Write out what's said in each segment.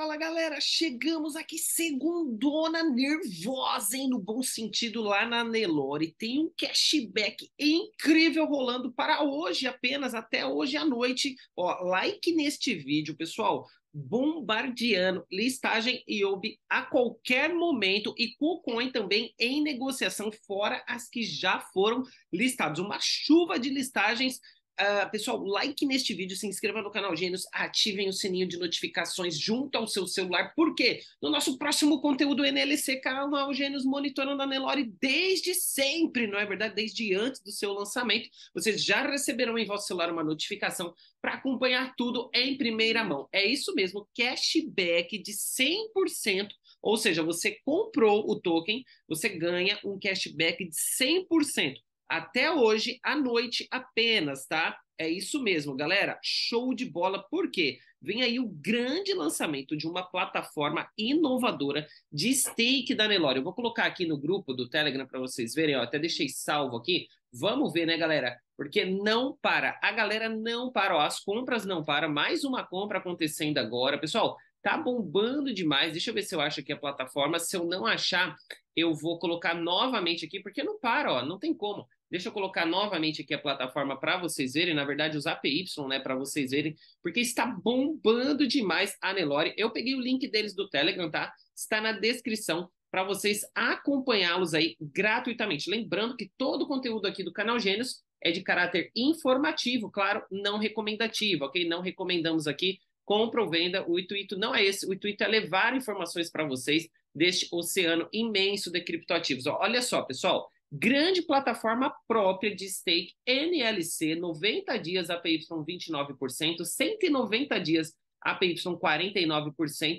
Fala galera, chegamos aqui segundona nervosa, hein, no bom sentido, lá na Nelore. Tem um cashback incrível rolando para hoje apenas, até hoje à noite. Ó, like neste vídeo, pessoal, bombardeando listagem IOB a qualquer momento e KuCoin também em negociação, fora as que já foram listadas. Uma chuva de listagens Uh, pessoal, like neste vídeo, se inscreva no canal Gênios, ativem o sininho de notificações junto ao seu celular, porque no nosso próximo conteúdo NLC, canal Gênios monitorando a Nelore desde sempre, não é verdade? Desde antes do seu lançamento, vocês já receberão em vosso celular uma notificação para acompanhar tudo em primeira mão. É isso mesmo, cashback de 100%. Ou seja, você comprou o token, você ganha um cashback de 100% até hoje à noite apenas, tá? É isso mesmo, galera. Show de bola, porque vem aí o grande lançamento de uma plataforma inovadora de stake da Nelore. Eu vou colocar aqui no grupo do Telegram para vocês verem, ó, até deixei salvo aqui. Vamos ver, né, galera? Porque não para, a galera não para, ó, as compras não param. Mais uma compra acontecendo agora. Pessoal, tá bombando demais. Deixa eu ver se eu acho aqui a plataforma. Se eu não achar, eu vou colocar novamente aqui, porque não para, ó, não tem como. Deixa eu colocar novamente aqui a plataforma para vocês verem, na verdade, os APY, né, para vocês verem, porque está bombando demais a Nelore. Eu peguei o link deles do Telegram, tá? Está na descrição para vocês acompanhá-los aí gratuitamente. Lembrando que todo o conteúdo aqui do canal Gênios é de caráter informativo, claro, não recomendativo, ok? Não recomendamos aqui compra ou venda. O intuito não é esse. O intuito é levar informações para vocês, deste oceano imenso de criptoativos. Olha só, pessoal, grande plataforma própria de stake NLC, 90 dias APY 29%, 190 dias APY 49%,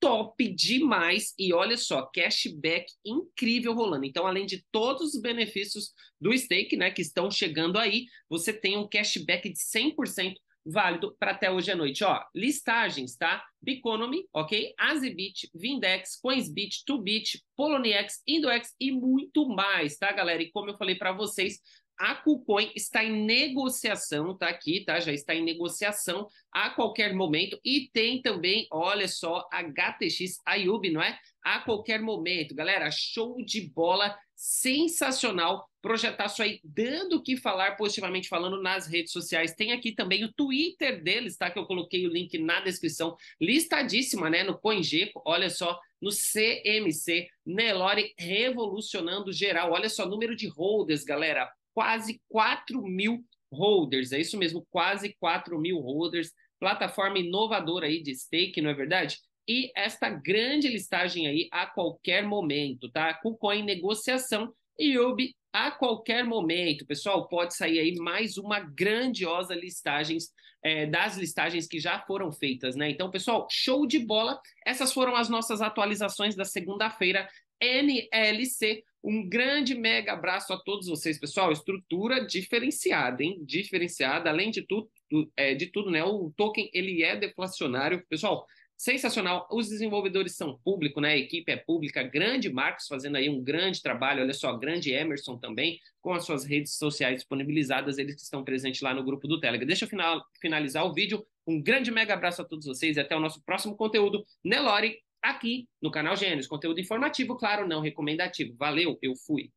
top demais e olha só, cashback incrível rolando. Então, além de todos os benefícios do stake, né, que estão chegando aí, você tem um cashback de 100% válido para até hoje à noite, ó. Listagens, tá? Biconomy, ok? Azibit, Vindex, Coinsbit, Tubit, Poloniex, Indoex e muito mais, tá, galera? E como eu falei para vocês, a KuCoin está em negociação, tá aqui, tá? Já está em negociação a qualquer momento. E tem também, olha só, a HTX Ayub, não é? A qualquer momento. Galera, show de bola, sensacional. Projetar isso aí dando o que falar, positivamente falando nas redes sociais. Tem aqui também o Twitter deles, tá? Que eu coloquei o link na descrição. Listadíssima, né? No CoinGecko, olha só no CMC, Nelore revolucionando geral. Olha só, número de holders, galera, quase 4 mil holders. É isso mesmo, quase 4 mil holders. Plataforma inovadora aí de stake, não é verdade? E esta grande listagem aí a qualquer momento, tá? KuCoin negociação e ub a qualquer momento. Pessoal, pode sair aí mais uma grandiosa listagem é, das listagens que já foram feitas, né? Então, pessoal, show de bola. Essas foram as nossas atualizações da segunda-feira, NLC. Um grande mega abraço a todos vocês, pessoal. Estrutura diferenciada, hein? Diferenciada. Além de tudo, é, de tudo, né? O token ele é deflacionário. Pessoal, sensacional. Os desenvolvedores são público, né? A equipe é pública. Grande Marcos fazendo aí um grande trabalho. Olha só, grande Emerson também, com as suas redes sociais disponibilizadas, eles que estão presentes lá no grupo do Telegram. Deixa eu finalizar o vídeo. Um grande mega abraço a todos vocês e até o nosso próximo conteúdo. Nelore aqui no canal Gênesis. Conteúdo informativo, claro, não recomendativo. Valeu, eu fui.